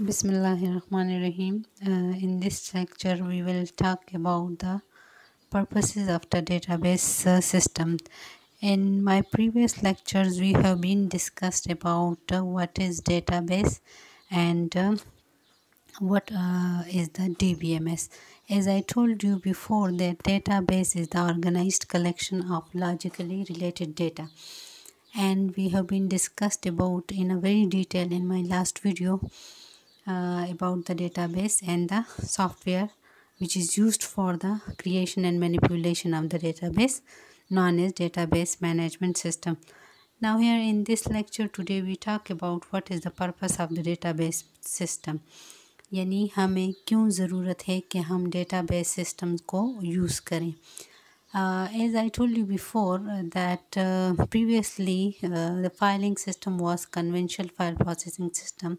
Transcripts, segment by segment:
Bismillahirrahmanirrahim. Uh, in this lecture, we will talk about the purposes of the database uh, system. In my previous lectures, we have been discussed about uh, what is database and uh, what uh, is the DBMS. As I told you before, the database is the organized collection of logically related data and we have been discussed about in a very detail in my last video uh, about the database and the software which is used for the creation and manipulation of the database known as database management system now here in this lecture today we talk about what is the purpose of the database system यानी हमें क्यों ज़रूरत है कि हम database system को use करें uh, as I told you before that uh, previously uh, the filing system was conventional file processing system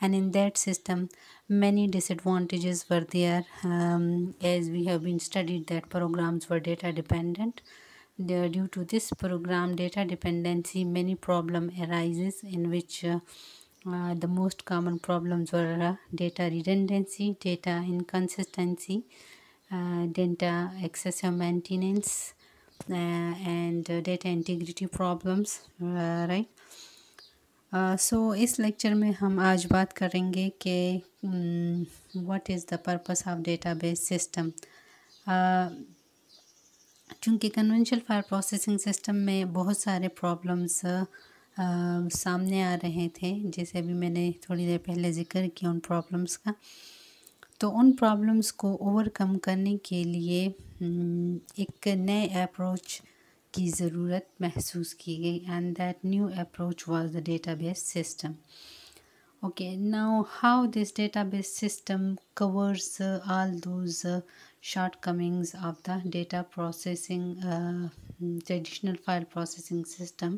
and in that system many disadvantages were there um, as we have been studied that programs were data dependent due to this program data dependency many problem arises in which uh, uh, the most common problems were uh, data redundancy data inconsistency uh, data excessive maintenance uh, and uh, data integrity problems right so uh, so, इस lecture में हम आज बात करेंगे कि what is the purpose of database system चूँकि conventional file processing system में बहुत सारे प्रॉब्लम्स Uh, सामने आ रहे थे जैसे अभी मैंने थोड़ी देर पहले जिक्र किया उन प्रॉब्लम्स का तो उन प्रॉब्लम्स को ओवरकम करने के लिए hmm, एक नए अप्रोच की ज़रूरत महसूस की गई and that new approach was the database system okay now how this database system covers all those shortcomings of the data processing traditional file processing system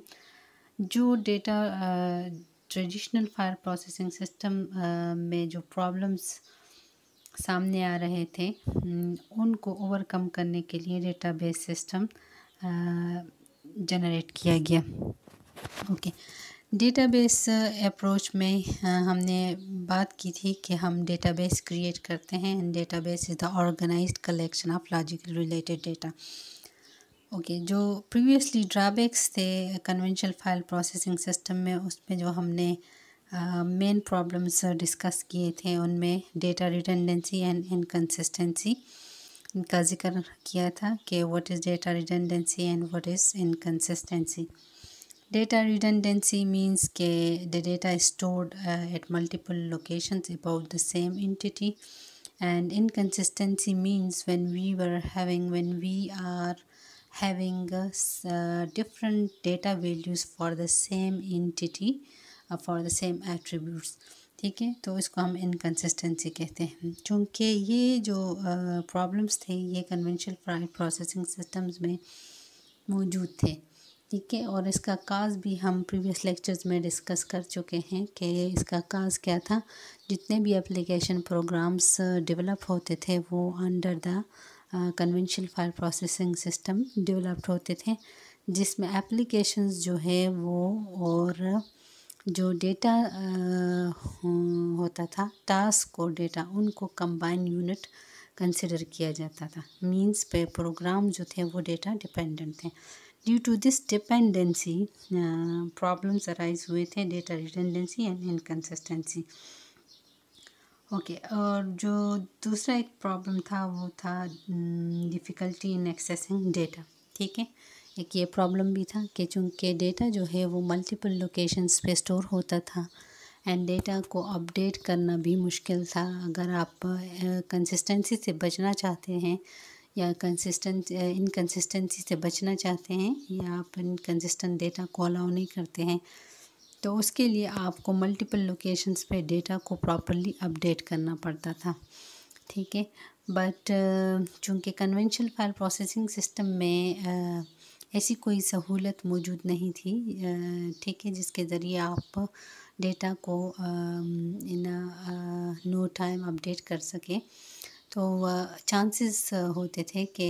जो data traditional file processing system में जो problems सामने आ रहे थे उनको overcome करने के लिए डेटाबेस सिस्टम uh, जनरेट किया गया ओके डेटाबेस अप्रोच में uh, हमने बात की थी कि हम डेटाबेस क्रिएट करते हैं and database is the organised collection of logical related data okay जो प्रीवियसली ड्राबैक्स थे कन्वेंशनल फाइल प्रोसेसिंग सिस्टम में उसमें जो हमने मेन प्रॉब्लम्स डिस्कस किए थे उनमें डेटा रिटेंडेंसी एंड इनकन्सिस्टेंसी का जिक्र किया था कि what is data redundancy and what is inconsistency Data redundancy means the data is stored uh, at multiple locations about the same entity and inconsistency means when we are having uh, uh, different data values for the same entity for the same attributes ठीक है तो इसको हम inconsistency कहते हैं चूँकि ये जो प्रॉब्लम्स थे ये कन्वेंशनल फ्राइड प्रोसेसिंग सिस्टम्स में मौजूद थे ठीक है और इसका काज भी हम प्रीवियस लेक्चर्स में डिस्कस कर चुके हैं कि इसका काज क्या था जितने भी एप्लीकेशन प्रोग्राम्स डेवलप होते थे वो under the conventional file processing system developed होते थे जिसमें एप्लीकेशंस जो है वो और जो डेटा होता था टास्क और डेटा उनको कंबाइन यूनिट कंसिडर किया जाता था मींस पे प्रोग्राम जो थे वो डेटा डिपेंडेंट थे due to this dependency problems arise हुए थे data redundancy and inconsistency okay और जो दूसरा एक प्रॉब्लम था वो था डिफ़िकल्टी इन एक्सेसिंग डेटा ठीक है एक ये प्रॉब्लम भी था कि चूँकि डेटा जो है वो मल्टीपल लोकेशंस पे स्टोर होता था एंड डेटा को अपडेट करना भी मुश्किल था अगर आप कंसिस्टेंसी से बचना चाहते हैं या कंसिस्टेंट इनकन्सिस्टेंसी से बचना चाहते हैं या आप इनकन्सिस्टेंट डेटा को अलाउ नहीं करते हैं तो उसके लिए आपको मल्टीपल लोकेशंस पे डेटा को प्रॉपरली अपडेट करना पड़ता था ठीक है बट चूँकि कन्वेंशनल फाइल प्रोसेसिंग सिस्टम में ऐसी कोई सहूलत मौजूद नहीं थी ठीक है जिसके ज़रिए आप डेटा को इन नो टाइम अपडेट कर सकें तो चांसेस होते थे कि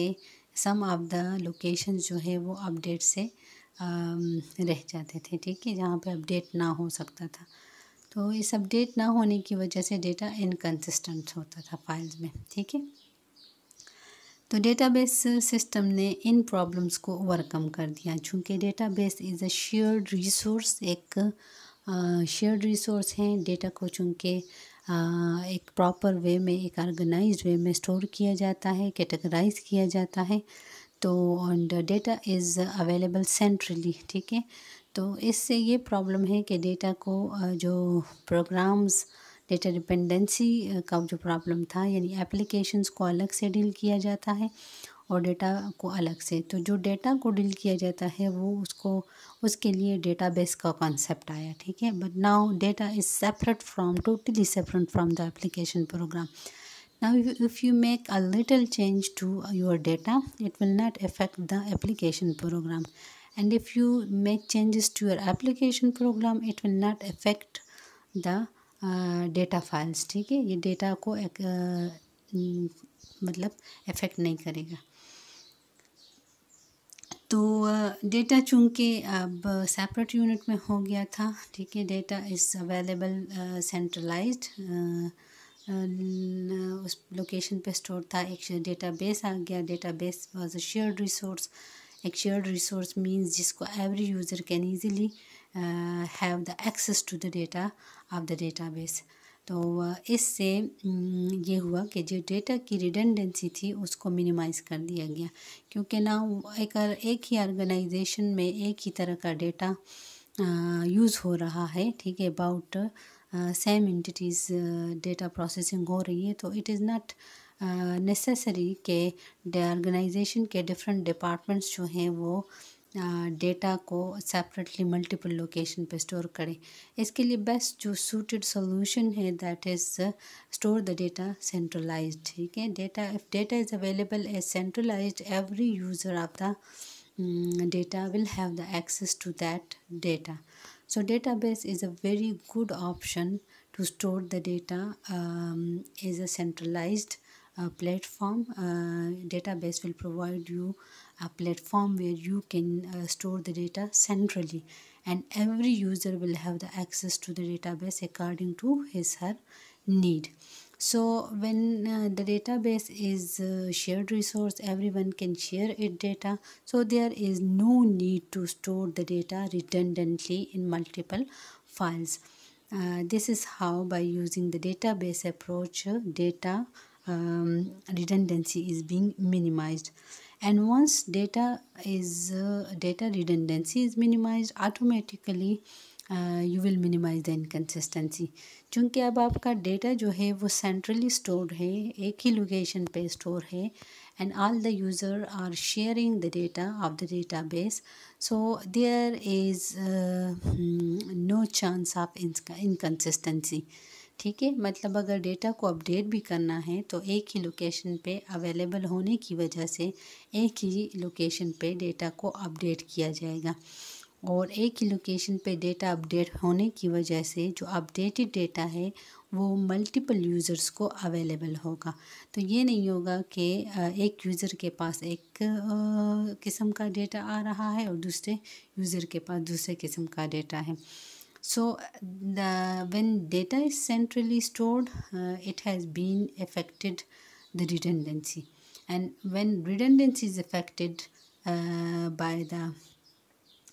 सम ऑफ द लोकेशन जो है वो अपडेट से रह जाते थे ठीक है जहाँ पे अपडेट ना हो सकता था तो इस अपडेट ना होने की वजह से डेटा इनकन्सिस्टेंट होता था फाइल्स में ठीक है तो डेटाबेस सिस्टम ने इन प्रॉब्लम्स को ओवरकम कर दिया चूँकि database is a shared resource एक शेयर्ड रिसोर्स हैं डेटा को चूँकि एक प्रॉपर वे में एक ऑर्गेनाइज्ड वे में स्टोर किया जाता है कैटेगराइज किया जाता है तो and data is available centrally ठीक है तो इससे ये प्रॉब्लम है कि डेटा को जो प्रोग्राम्स डेटा डिपेंडेंसी का जो प्रॉब्लम था यानी एप्लीकेशंस को अलग से डील किया जाता है और डेटा को अलग से तो जो डेटा को डील किया जाता है वो उसको उसके लिए डेटा बेस का कॉन्सेप्ट आया ठीक है but now data is separate from totally separate from the application program now if you make a little change to your data it will not affect the application program and if you make changes to your application program it will not affect the data files ठीक है ये data को एक, आ, मतलब effect नहीं करेगा तो data चूंकि अब सेपरेट यूनिट में हो गया था ठीक है डेटा इज़ अवेलेबल सेंट्रलाइज्ड उस लोकेशन पे स्टोर था एक डेटाबेस आ गया database was a shared resource एक शेयर्ड रिसोर्स मींस जिसको every user can easily Uh, have the access to the data of the database तो uh, इससे mm, ये हुआ कि जो डेटा की रिडेंडेंसी थी उसको मिनिमाइज़ कर दिया गया क्योंकि ना एक एक ही ऑर्गेनाइजेशन में एक ही तरह का डेटा यूज़ uh, हो रहा है ठीक है about same entities data processing हो रही है तो इट इज़ नॉट नेसेसरी के ऑर्गेनाइजेशन के डिफरेंट डिपार्टमेंट्स जो हैं वो डेटा को सेपरेटली मल्टीपल लोकेशन पे स्टोर करें इसके लिए बेस्ट जो सूटेड सॉल्यूशन है that is store the data centralised ठीक है data if data is available as centralised every user of the data will have the access to that data so data base is a very good option to store the data is a centralised platform uh, database will provide you a platform where you can uh, store the data centrally and every user will have the access to the database according to his her need so when uh, the database is a uh, shared resource everyone can share it data so there is no need to store the data redundantly in multiple files uh, this is how by using the database approach data um, redundancy is being minimized and once data is uh, data redundancy is minimized automatically you will minimise the inconsistency चूँकि अब आपका data जो है वो centrally store है एक ही location पे स्टोर है and all the user are sharing the data of the database so there is no chance of inconsistency ठीक है मतलब अगर डेटा को अपडेट भी करना है तो एक ही लोकेशन पे अवेलेबल होने की वजह से एक ही लोकेशन पे डेटा को अपडेट किया जाएगा और एक ही लोकेशन पे डेटा अपडेट होने की वजह से जो अपडेटेड डेटा है वो मल्टीपल यूज़र्स को अवेलेबल होगा तो ये नहीं होगा कि एक यूज़र के पास एक किस्म का डेटा आ रहा है और दूसरे यूज़र के पास दूसरे किस्म का डेटा है so the when data is centrally stored uh, it has been affected the redundancy and when redundancy is affected uh, by the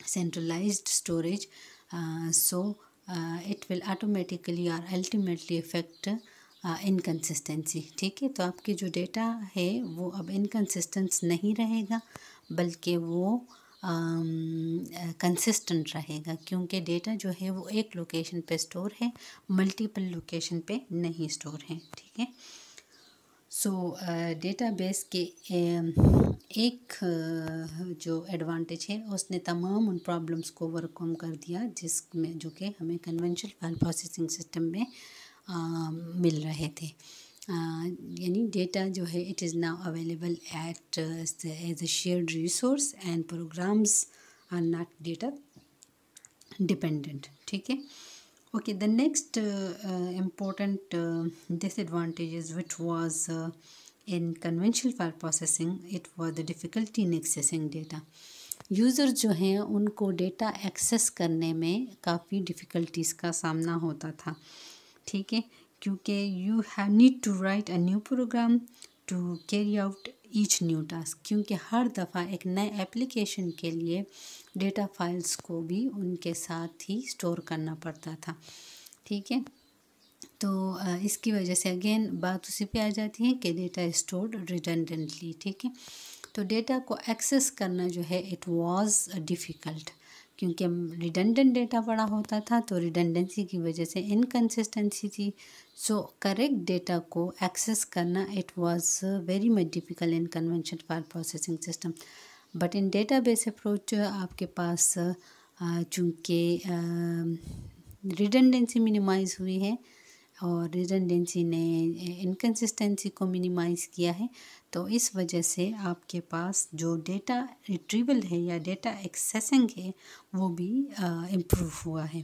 centralized storage uh, so uh, it will automatically or ultimately affect inconsistency ठीक है तो आपके जो data है वो अब inconsistence नहीं रहेगा बल्कि वो कंसिस्टेंट रहेगा क्योंकि डेटा जो है वो एक लोकेशन पे स्टोर है मल्टीपल लोकेशन पे नहीं स्टोर है ठीक है सो डेटाबेस के एक जो एडवांटेज है उसने तमाम उन प्रॉब्लम्स को ओवरकम कर दिया जिसमें जो कि हमें कन्वेंशनल फाइल प्रोसेसिंग सिस्टम में मिल रहे थे यानी डेटा जो है it is now available at as a shared resource and programs are not data dependent ठीक है okay the next important disadvantages which was in conventional file processing it was the difficulty in accessing data user जो हैं उनको data access करने में काफ़ी difficulties का सामना होता था ठीक है क्योंकि you have need to write a new program to carry out each new task क्योंकि हर दफ़ा एक नए एप्लीकेशन के लिए डेटा फाइल्स को भी उनके साथ ही स्टोर करना पड़ता था ठीक है तो इसकी वजह से अगेन बात उसी पे आ जाती है कि डेटा स्टोर्ड रिटेंडेंटली ठीक है तो डेटा को एक्सेस करना जो है इट वाज डिफ़िकल्ट क्योंकि रिडंडेंट डेटा बड़ा होता था तो रिडंडेंसी की वजह से इनकन्सिस्टेंसी थी सो करेक्ट डेटा को एक्सेस करना it was very much difficult in convention file processing system but in database approach आपके पास चूँकि रिडंडेंसी मिनिमाइज हुई है और रिडेंडेंसी ने इनकन्सिस्टेंसी को मिनिमाइज़ किया है तो इस वजह से आपके पास जो डेटा रिट्रीवल है या डेटा एक्सेसिंग है वो भी इम्प्रूव हुआ है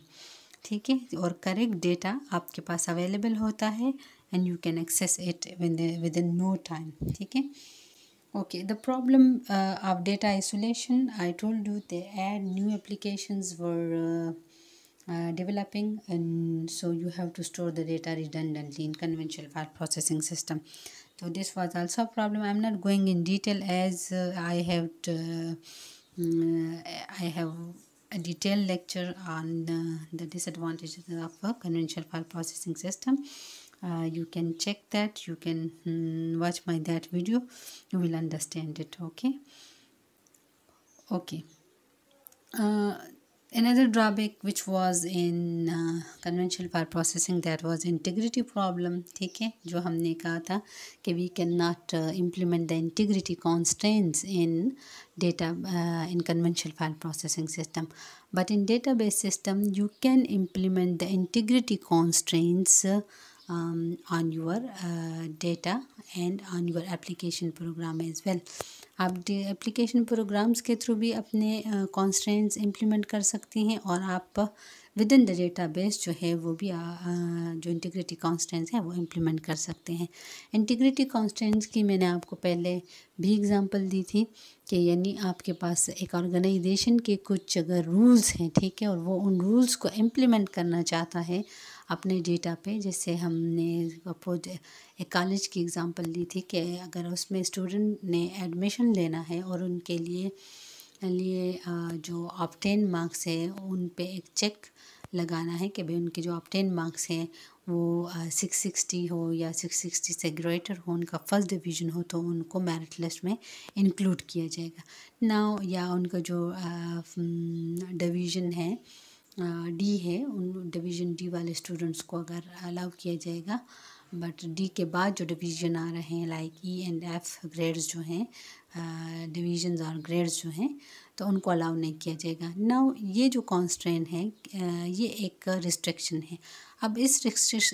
ठीक है और करेक्ट डेटा आपके पास अवेलेबल होता है and you can access it within no time ठीक है okay the problem of data isolation I told you they add new new applications Uh, developing and so you have to store the data redundantly in conventional file processing system so this was also a problem i'm not going in detail as uh, i have to, uh, i have a detailed lecture on the disadvantages of a conventional file processing system uh, you can check that you can hmm, watch my that video you will understand it okay okay uh, another drawback which was in uh, conventional power processing that was integrity problem Okay, which we cannot uh, implement the integrity constraints in data uh, in conventional file processing system but in database system you can implement the integrity constraints uh, um, on your uh, data and on your application program as well आप application programs के through भी अपने constants implement कर सकती हैं और आप within the database जो है वो भी आ, जो इंटीग्रिटी कॉन्स्टेंट्स हैं वो इम्प्लीमेंट कर सकते हैं इंटीग्रिटी कॉन्स्टेंट्स की मैंने आपको पहले भी एग्जांपल दी थी कि यानी आपके पास एक ऑर्गेनाइजेशन के कुछ अगर रूल्स हैं ठीक है और वो उन रूल्स को इम्प्लीमेंट करना चाहता है अपने डेटा पे जैसे हमने अपोज एक कॉलेज की एग्ज़ाम्पल ली थी कि अगर उसमें स्टूडेंट ने एडमिशन लेना है और उनके लिए लिए जो ऑप्टेन मार्क्स है उन पे एक चेक लगाना है कि भाई उनके जो ऑप्टेन मार्क्स हैं वो सिक्स सिक्सटी हो या सिक्स सिक्सटी से ग्रेटर हो उनका फर्स्ट डिवीजन हो तो उनको मेरिट लिस्ट में इंक्लूड किया जाएगा ना या उनका जो डिवीजन है डी है उन डिवीज़न डी वाले स्टूडेंट्स को अगर अलाउ किया जाएगा बट डी के बाद जो डिवीज़न आ रहे हैं like E and F grades जो हैं डिवीजन्स और ग्रेड्स जो हैं तो उनको अलाउ नहीं किया जाएगा नाउ ये जो कॉन्स्ट्रेन है ये एक रिस्ट्रिक्शन है अब इस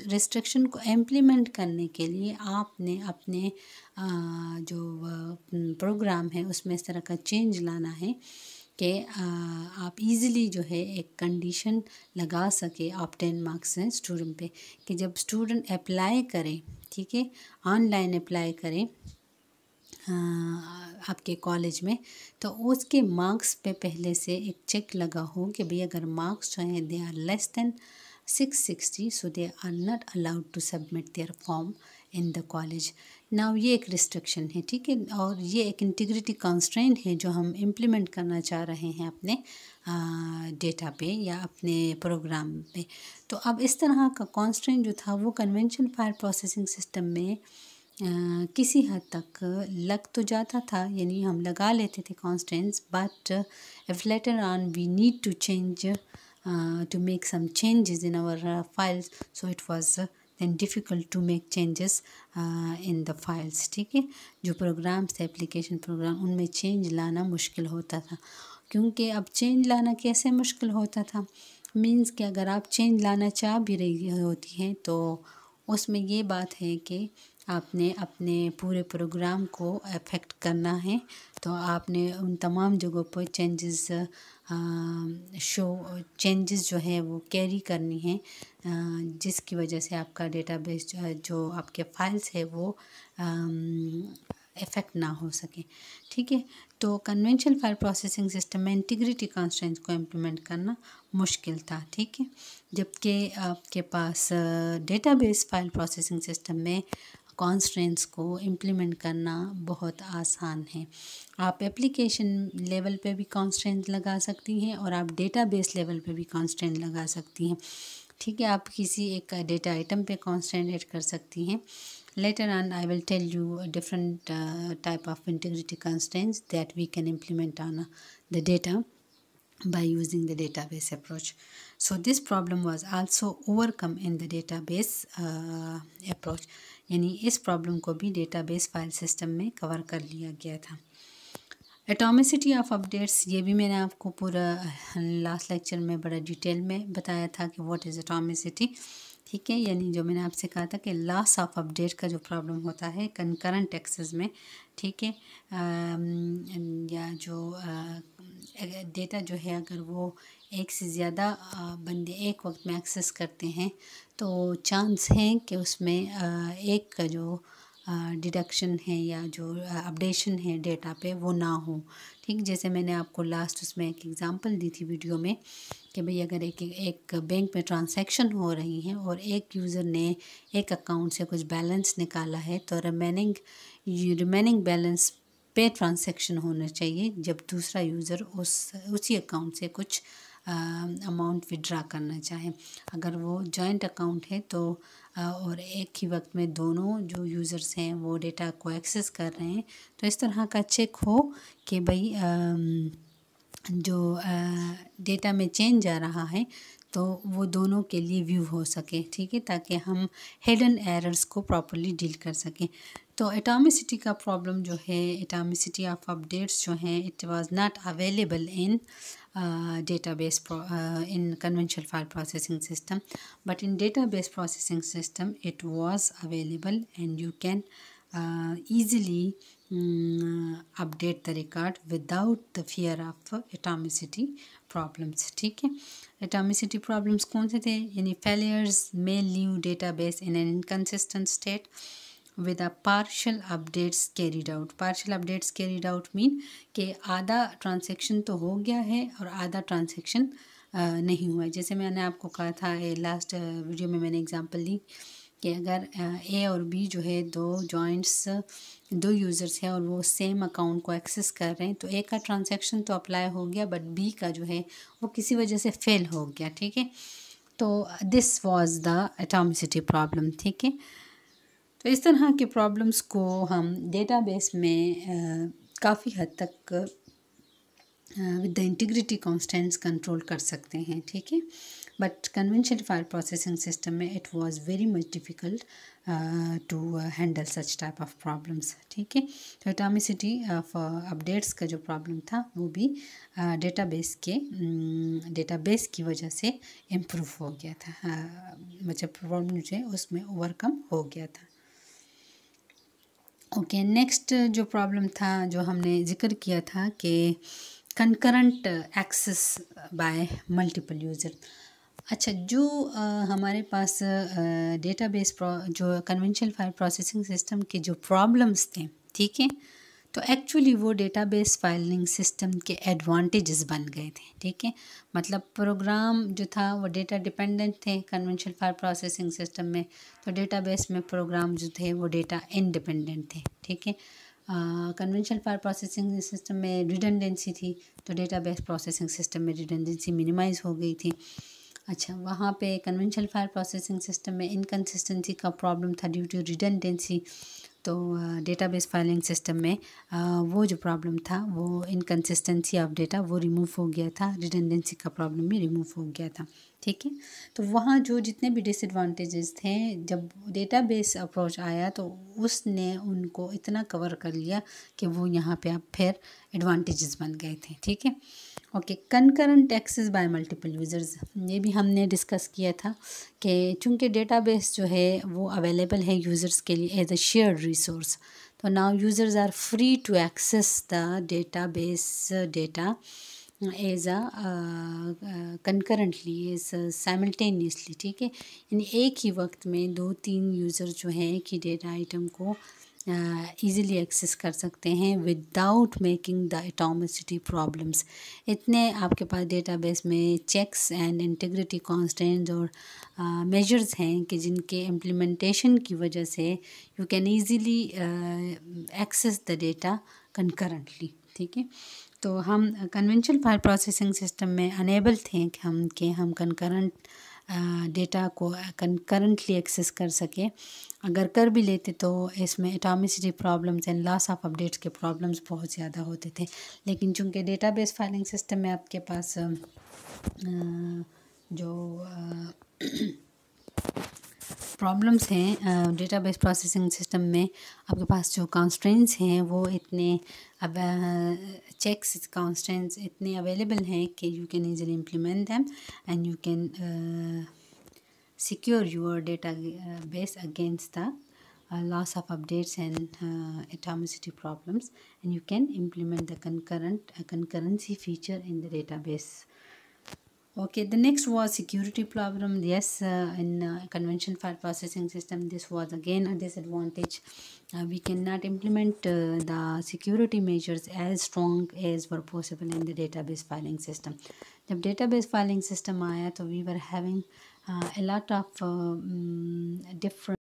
रिस्ट्रिक्शन को इम्प्लीमेंट करने के लिए आपने अपने जो प्रोग्राम है उसमें इस तरह का चेंज लाना है कि आप इजीली जो है एक कंडीशन लगा सके आप टेन मार्क्स हैं स्टूडेंट पे कि जब स्टूडेंट अप्लाई करें ठीक है ऑनलाइन अप्लाई करें आपके कॉलेज में तो उसके मार्क्स पे पहले से एक चेक लगा हो कि भाई अगर मार्क्स जो हैं they are less than six sixty so they are not allowed to submit their form in the college now ये एक रिस्ट्रिक्शन है ठीक है और ये एक इंटीग्रिटी कॉन्स्ट्रेंट है जो हम इम्प्लीमेंट करना चाह रहे हैं अपने डेटा पे या अपने प्रोग्राम पे तो अब इस तरह का कॉन्स्ट्रेंट जो था वो कन्वेंशन फायर प्रोसेसिंग सिस्टम में आ, किसी हद तक लग तो जाता था यानी हम लगा लेते थे constants but if later on we need to change to make some changes in our files so it was then difficult to make changes in the files ठीक है जो प्रोग्राम्स थे एप्लीकेशन प्रोग्राम उनमें चेंज लाना मुश्किल होता था क्योंकि अब चेंज लाना कैसे मुश्किल होता था मीन्स कि अगर आप चेंज लाना चाह भी रही होती हैं तो उसमें ये बात है कि आपने अपने पूरे प्रोग्राम को अफेक्ट करना है तो आपने उन तमाम जगहों पर चेंजेस शो चेंजेस जो है वो कैरी करनी है जिसकी वजह से आपका डेटाबेस जो आपके फाइल्स है वो इफ़ेक्ट ना हो सके ठीक है तो कन्वेंशनल फाइल प्रोसेसिंग सिस्टम में इंटीग्रिटी कॉन्स्टेंट को इम्प्लीमेंट करना मुश्किल था ठीक है जबकि आपके पास डेटाबेस फाइल प्रोसेसिंग सिस्टम में कॉन्स्टेंट्स को इम्प्लीमेंट करना बहुत आसान है आप एप्लीकेशन लेवल पे भी कॉन्स्टेंट लगा सकती हैं और आप डेटाबेस लेवल पे भी कॉन्स्टेंट लगा सकती हैं ठीक है आप किसी एक डेटा आइटम पे कॉन्स्टेंट एड कर सकती हैं later on I will tell you different type of integrity of that we can implement on the data by using the database approach. So this problem was also overcome in the database uh, approach यानी इस problem को भी database file system में cover कर लिया गया था atomicity of updates ये भी मैंने आपको पूरा लास्ट uh, लेक्चर में बड़ा डिटेल में बताया था कि व्हाट इज़ एटोमिसिटी ठीक है यानी जो मैंने आपसे कहा था कि लॉस ऑफ अपडेट का जो प्रॉब्लम होता है कंकरेंट एक्सेस में ठीक है या जो डेटा जो है अगर वो एक से ज़्यादा बंदे एक वक्त में एक्सेस करते हैं तो चांस है कि उसमें एक का जो डिडक्शन है या जो अपडेशन है डेटा पे वो ना हो ठीक जैसे मैंने आपको लास्ट उसमें एक एग्ज़ाम्पल दी थी वीडियो में कि भाई अगर एक एक बैंक में ट्रांसैक्शन हो रही हैं और एक यूज़र ने एक अकाउंट से कुछ बैलेंस निकाला है तो रिमेनिंग रिमेनिंग बैलेंस पे ट्रांसैक्शन होना चाहिए जब दूसरा यूज़र उस उसी अकाउंट से कुछ अमाउंट विड्रा करना चाहे अगर वो जॉइंट अकाउंट है तो आ, और एक ही वक्त में दोनों जो यूज़र्स हैं वो डेटा को एक्सेस कर रहे हैं तो इस तरह का चेक हो कि भाई जो डेटा में चेंज आ रहा है तो वो दोनों के लिए व्यू हो सके ठीक है ताकि हम हेडन एरर्स को प्रॉपरली डील कर सकें तो एटामिसिटी का प्रॉब्लम जो है एटामिसिटी ऑफ अपडेट्स जो हैं it was not available in database in conventional file processing system but in database processing system it was available and you can easily update the record without the fear of atomicity problems ठीक है atomicity problems कौन से थे यानी failures may leave base in an inconsistent state with a partial updates carried out partial updates carried out mean कि आधा transaction तो हो गया है और आधा ट्रांसेक्शन नहीं हुआ है जैसे मैंने आपको कहा था लास्ट वीडियो में मैंने एग्जाम्पल ली कि अगर ए और बी जो है दो जॉइंट्स दो यूज़र्स हैं और वो सेम अकाउंट को एक्सेस कर रहे हैं तो ए का ट्रांजेक्शन तो अप्लाई हो गया बट बी का जो है वो किसी वजह से फेल हो गया ठीक है तो this was the atomicity problem ठीक है तो इस तरह के प्रॉब्लम्स को हम डेटाबेस में काफ़ी हद तक with the integrity constants control कर सकते हैं ठीक है but convention file processing system में it was very much difficult to handle such type of problems ठीक है तो एटामिसिटी ऑफ अपडेट्स का जो प्रॉब्लम था वो भी डेटाबेस uh, के डेटाबेस um, की वजह से इम्प्रूव हो गया था मतलब प्रॉब्लम जो है उसमें ओवरकम हो गया था ओके okay, नेक्स्ट जो प्रॉब्लम था जो हमने जिक्र किया था कि uh, concurrent access by multiple user अच्छा जो आ, हमारे पास डेटाबेस जो कन्वेंशनल फाइल प्रोसेसिंग सिस्टम के जो प्रॉब्लम्स थे ठीक है तो एक्चुअली वो डेटाबेस फाइलिंग सिस्टम के एडवांटेजेस बन गए थे ठीक है मतलब प्रोग्राम जो था वो डेटा डिपेंडेंट थे कन्वेंशनल फाइल प्रोसेसिंग सिस्टम में तो डेटाबेस में प्रोग्राम जो थे वो डेटा इंडिपेंडेंट थे ठीक है कन्वेंशनल फायर प्रोसेसिंग सिस्टम में रिडेंडेंसी थी तो डेटा बेस प्रोसेसिंग सिस्टम में रिडेंडेंसी मिनिमाइज हो गई थी अच्छा वहाँ पे कन्वेंशनल फायर प्रोसेसिंग सिस्टम में इनकन्सिस्टेंसी का प्रॉब्लम था ड्यू टू रिडेंडेंसी तो डेटाबेस फाइलिंग सिस्टम में वो जो प्रॉब्लम था वो इनकन्सिस्टेंसी ऑफ डेटा वो रिमूव हो गया था रिटेंडेंसी का प्रॉब्लम भी रिमूव हो गया था ठीक है तो वहाँ जो जितने भी डिसएडवांटेजेस थे जब डेटाबेस अप्रोच आया तो उसने उनको इतना कवर कर लिया कि वो यहाँ पे अब फिर एडवांटेजेस बन गए थे ठीक है okay concurrent access by multiple users ये भी हमने डिस्कस किया था कि चूंकि डेटाबेस जो है वो अवेलेबल है यूज़र्स के लिए एज अ शेयर रिसोर्स तो now users are free to access the base data as a concurrently as simultaneously ठीक है यानी एक ही वक्त में दो तीन यूज़र जो हैं कि डेटा आइटम को ईज़िली एक्सेस कर सकते हैं without making the atomicity problems इतने आपके पास डेटाबेस में चेक्स एंड इंटीग्रिटी कॉन्सटेंट और मेजर्स uh, हैं कि जिनके इम्प्लीमेंटेशन की वजह से you can easily access the data concurrently ठीक है तो हम कन्वेंशनल फाइल प्रोसेसिंग सिस्टम में अनेबल थे कि हम के हम कंकरेंट डेटा को करंटली एक्सेस कर सके अगर कर भी लेते तो इसमें atomicity problems and loss of updates के प्रॉब्लम्स बहुत ज़्यादा होते थे लेकिन चूंकि डेटाबेस फाइलिंग सिस्टम में आपके पास जो प्रॉब्लम्स हैं डेटाबेस प्रोसेसिंग सिस्टम में आपके पास जो कॉन्स्ट्रेंट्स हैं वो इतने अब checks constraints इतने available हैं you can easily implement them and you can secure your database against the loss of updates and atomicity problems and you can implement the concurrent concurrency feature in the database okay the next was security problem yes uh, in uh, convention file processing system this was again a disadvantage uh, we cannot implement uh, the security measures as strong as were possible in the database filing system the database filing system आया so we were having uh, a lot of um, different